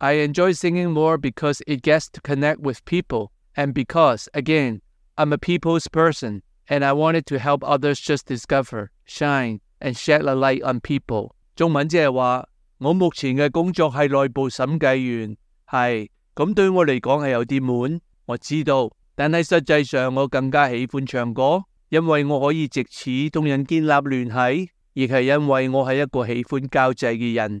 I enjoy singing more because it gets to connect with people and because, again, I'm a people's person and I wanted to help others just discover, shine, and shed a light on people. 中文即係話，我目前嘅工作係內部審計員，係咁對我嚟講係有啲悶，我知道。但係實際上我更加喜歡唱歌，因為我可以藉此同人建立聯繫，亦係因為我係一個喜歡交際嘅人。